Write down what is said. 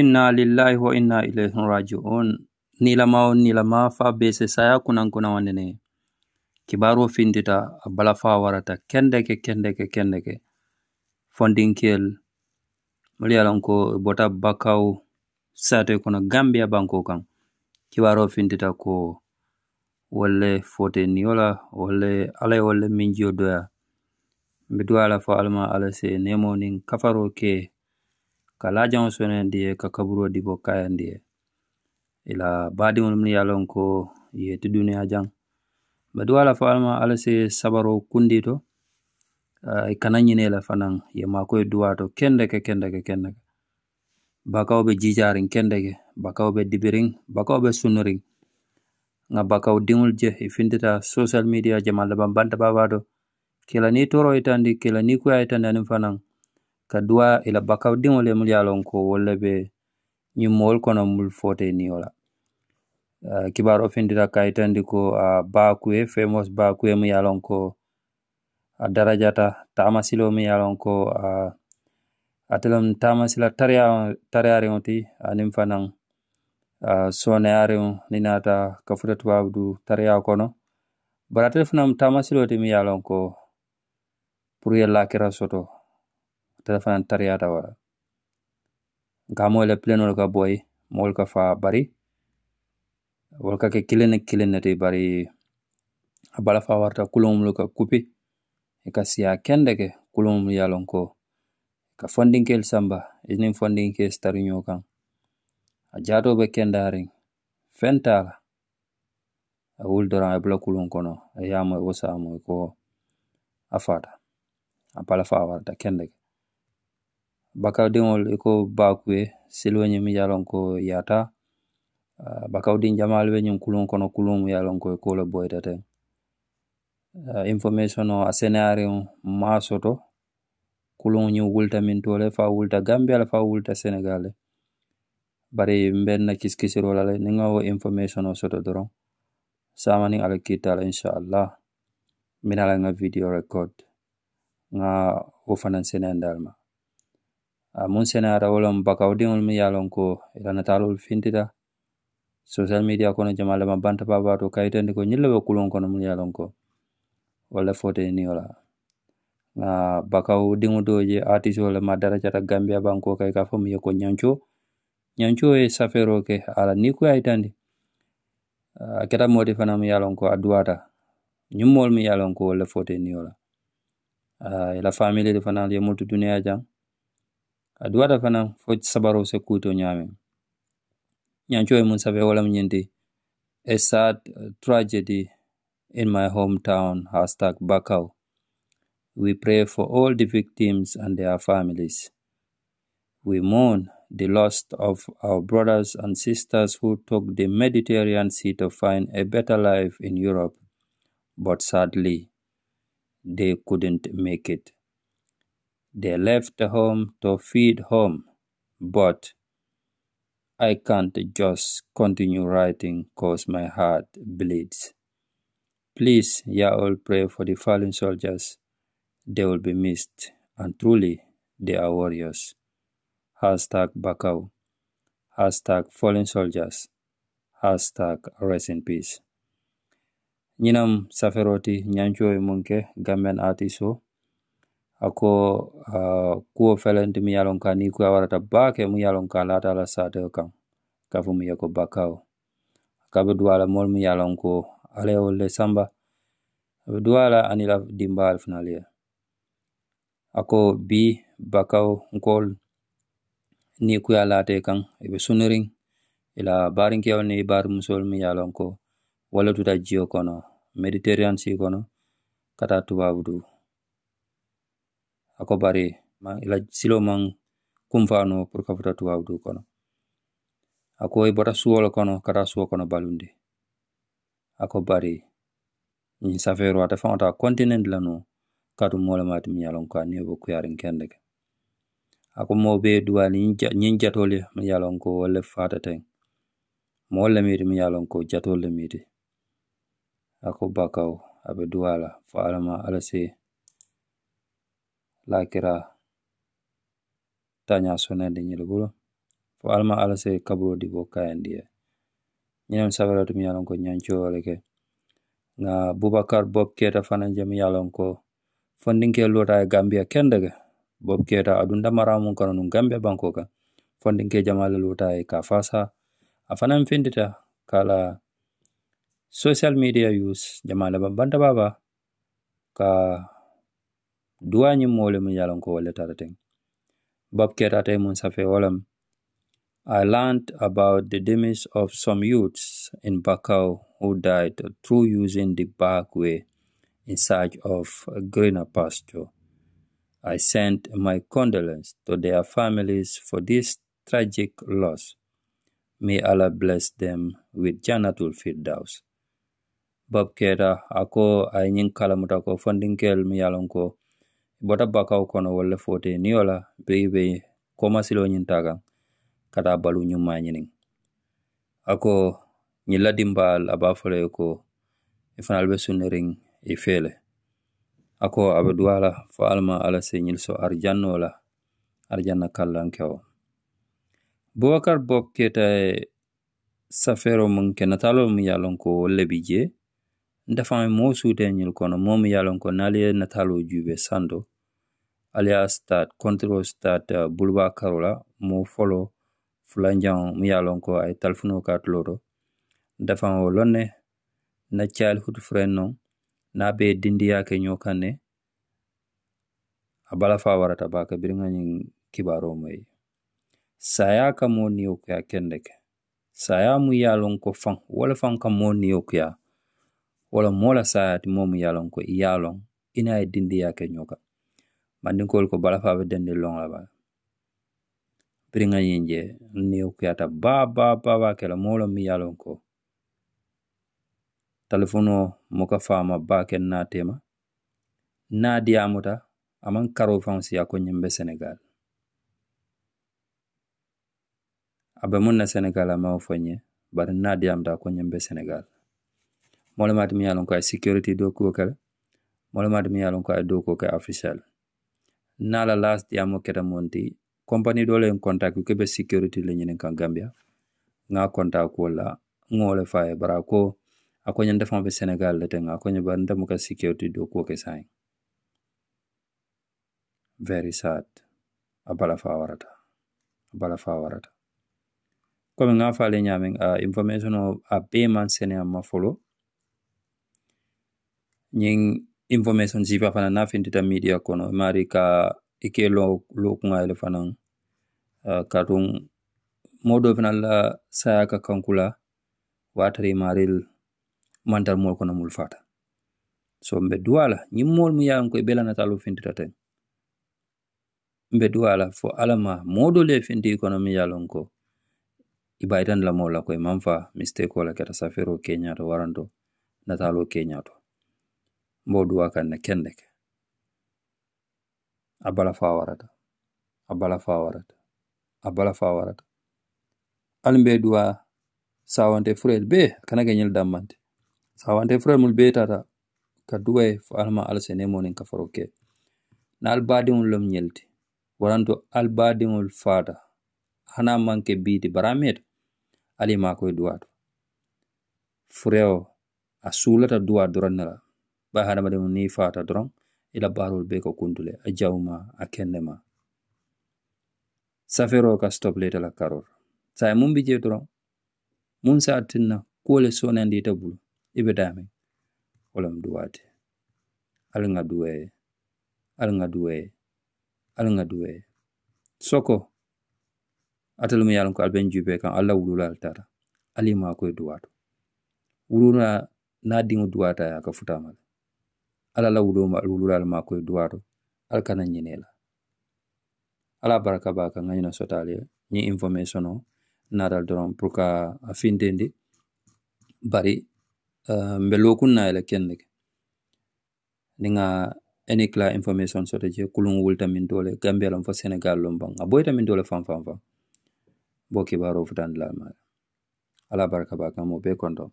inna lillahi wa inna ilayhi rajiun nilamao nilama fa bese saya kunan wanene kibaro findita a fa warata kendeke kendeke kendeke fondinkel mali yalan ko bota bakaw sate kuna gambia banko kan kibaro findita ko walle fote niyola walle alay walle min jiyo doya mbe duwa ala fo alma ala se nemo nin kafaro ke ka lajaŋo soneyandi ka kaburoo diboo kayandi ye ila baadiŋolu minnu ye a loŋ ko ye ti duniyaa jaŋ bari duŋ a lafo alla maŋ alla si sabaroo kundi eh, la fanaŋ ye maakoyi duwaa to kendeke kendeke kendeke bakawo be jiijaariŋ kendeke bakawo be dibiriŋ bakawo be sunuriŋ nŋa bakawo diŋolu je i social media jamaa labaŋ banta baabaa to kela niŋ i tooroo yitandi kela niŋ i kaduwa ila bakaw diŋolu le minnu ye ko wolu le be ñiŋ moolu kono mul fote ni wala la. Uh, kibaaroo findita ka a yitandi ko a baakuye famous baakuye miŋ ye a loŋ ko a darajata taamasiloo miŋ ye a ko a ate lemu taamasila tariyaariŋo ti aniŋ fanaŋ uh, sooneyaariŋo niŋ naata ka futa tubaabu duu tariyaa kono bari tamasilo fanaŋ taamasiloo ti ko pour yalla kira soto telefona tariyatawara gaamoyle pilenolu ka boy moolu ka faa bari wolu ka ke kilen ne kiliŋ ne bari abala bala faa warata kuluŋo minnu ka kupi i ka siyaa kende ke kuluŋo minnu ye a loŋ ko ka fondinkeelu samba i niŋ fondinkee si tari ñoo a jaatoo be kendaariŋ feŋ taa la a ye wuli doroŋ e a ye kono a ye a moyi ko a abala a bala faa warata kende ke bakawdiŋol i ko baakue sili wo ñiŋ miŋ ye a loŋ ko i yaata bakawdiŋ jamaalu be ñiŋ kuluŋo kono kuluŋo miŋ ye a loŋ ko i kuo le boyita teŋ. Ah, infomeesenoo a seneyaariŋo nmaŋ a soto kuluŋo ñiŋ wulita miŋ to le fo a wulita Gambiya le fo a wulita Senegaali le. Bari mbe nna kisikisiroo la le niŋ nŋa wo infomeesenoo soto doroŋ saama niŋ ala kiita la insaAllah minnu ye a loŋ nŋa widiyoo rekoodi nŋa wo fanaŋ seneyaandi Ah, mun senera wo loŋ bakawudiŋolu miŋ ye a loŋ ko i la nataalolu fintita sosial media kono jamaa lema banta baabaato ka yitandi ko ñiŋ le be kuluŋ kono minnu ye a loŋ ko wolu le fota i niŋo la nŋa bakawudiŋo doo je artisoo le ma darajata gambiya bankoo kaŋ i ka fo miŋ ye ko ñancoo ñancoo ye safeeroo ke ala ni niŋ i ko a yitandi a ah, keta moo ti fanaŋ miŋ ye a loŋ ko a duwaata ñiŋ moolu miŋ ye a loŋ ko wolu le fota i niŋo la ah, i la faamili fanaŋ ye multu duniyaa Kadi fana fanaŋ fo sabaroo se kuutoo ñaamiŋ. Ñancoo ye muŋ sabu i a sad uh, tragedy in my hometown hashtag Bakau. We pray for all the victims and their families. We mourn the loss of our brothers and sisters who took the Mediterranean Sea to find a better life in Europe, but sadly, they couldn't make it. They left home to feed home, but I can't just continue writing cause my heart bleeds. Please, y'all, pray for the fallen soldiers. They will be missed, and truly, they are warriors. Hashtag Bakau. Hashtag fallen soldiers. Hashtag rest in peace. Nyinam Saferoti, Nyancho Munke, Gamen Artiso. Oh. ako uh, kuwo felenti mi yalon ka ni kuya warata bake mi yalon ka lata ala sate kan kafu mi yeko bakao kabe duwala mol mi yalon ko ale o le samba kabe duwala anila dimba alfinalia ako bi bakao nkol ni kuya late kan ibe e sunirin ila e barin kiyaw ni bar musol mi yalon ko wala tuta jiyo kono mediterian si kono kata tubabu duu ako bare ma ila silo man kumfano pour ka futa tuwaw du kono ako e bota suwol kono kata suwo kono balunde ako bare ñi safeero ata fan ota kontine de lano katu moole maati mi yalon ko ani bo kuyarin kende ke ako mo be duwani ñin jatole mi yalon ko walle fata ten mool le miiti mi yalon ko jatole le miiti ako bakaw abe duwala fo alama ala see lakira tanya sonende ñil bulo fo alma ala se kaburo dibo kayandiye ñinem sabala tum yalon ko ñancowole ke nga bubakar bob keta fana jam yalon ko fondinke lota e gambia kendege bob keta adun damaramum kono num gambia banko kan fondinke jamala lota e ka fasa afanan findita kala social media use jamala bambanta baba ka duwañum mole mu yalan ko wala taraten bab ketata mun safe wolam I learned about the demise of some youths in Bakau who died through using the back way in search of greener pasture. I sent my condolences to their families for this tragic loss. May Allah bless them with Janatul Firdaus. bab keta ako ay nying kalamuta ko fondinkel miyalon ko bota bakaw kono walla fote niyola beyi be komasilo ñiŋ ta kaŋ ka taa baluu ñuma ñiniŋ a ko ñiŋ la dinbaal la ye ko i fanaŋ be suniriŋ i fee le a ko a be duwa la fo alla ma alla si ñiŋ so arijannoo la arijanna kallaŋ ke wo Bubakari Bob Keita ye safeeroo muŋ ke nataaloo muŋ ye a loŋ ko wolu le bi jee nte faŋ ye kono moo miŋ ko niŋ ali ye nataaloo aliya stat kontro stat uh, buluba karo la mo folo fulanjaŋo mu ye a loŋ ko a ye talifunoo ka tulo wo loŋ na chal hut noŋ niŋ a be dindiyaa ke nyokane abala fa warata ba biriŋ ŋa ñiŋ kibaro mai saya ka mo ni kuyaa kende ke saya mu ye a loŋ ko fan wo le ka mo ni kuyaa wala mola saya ti mo mu ye a loŋ ko i ye a loŋ i ke ñoo bandin kol ko bala faɓe dende longla ba piriga yinje ni kuyata ba ba ba ba kela molo mi yalon ko telefone o moka fama ba ken natema nadiyamuta aman karo fan siya ko ñimbe senegal abe mun na senegal ama o foñe bari nadiyamuta ko ñimbe senegal molemati mi yalon ko ay security dokuo kele molemati mi yalon ko ay dokuo ke officiel nala last ya mo keta monti company do le contact ke be security le nyen kan gambia nga contact ko la ngole fay bra ko ako nyen defon be senegal le tenga ko nyen ban ka security do ko ke sai very sad abala fa warata abala fa warata comme nga fa le nyamen a uh, information o a payment senia ma follow nying information fana na fin fintita media kono mari ka ike lo kuŋa ele fana uh, ah, katum modo fana la saya ka kankula watari maril mantar mol kono mul fata so mbe duala la mol mu ye a ko i bela nataalu fintita teŋ mbe duala fo alama modo le fin di finti i kono miŋ ye ko ibaitan la moolu la ko i maŋ fa mistake la keta safeeroo keeñaato waranto kenya to mboduwa kanne kendeke a bala faa warata a bala warata a bala warata ali be duwa sawante furel bee kana ke ñil dammante sawante furel mul bee tata ka duwaye alma ala sene monin kafaro ke na albadiŋol lom ñelti waranto albadiŋol faata hana manke biiti barameta ali makoy e duwa to furewo a duwa doron ba hadamadenw n'i fata dɔrɔn ila la be ko kundule a jawma a kennema safero ka stop stopleta la karor sa e mun bi je dɔrɔn mun sa tinna kuwo le sonandi ita bulu i be daame wolem duwaate ali ŋa duweye ali ŋa duweye ali ŋa soko atalum mu ko alben jube kan kaŋ alla wulula ali tata ali maakoye duwaato wulula niŋ a diŋo duwaata ka futa ala la ma wuloma la ma ko duwato al kana nyine la ala baraka ba ka ngañina sotale ni information na dal doron pour ka a fintendi bari uh, mbe lokun na la kende ke ni nga any clear information soto je kulun wul tamin dole gambia lon fo senegal lom bang a boyta min dole fam fan fan bo kibaro la ma ala baraka ba ka mo be kontom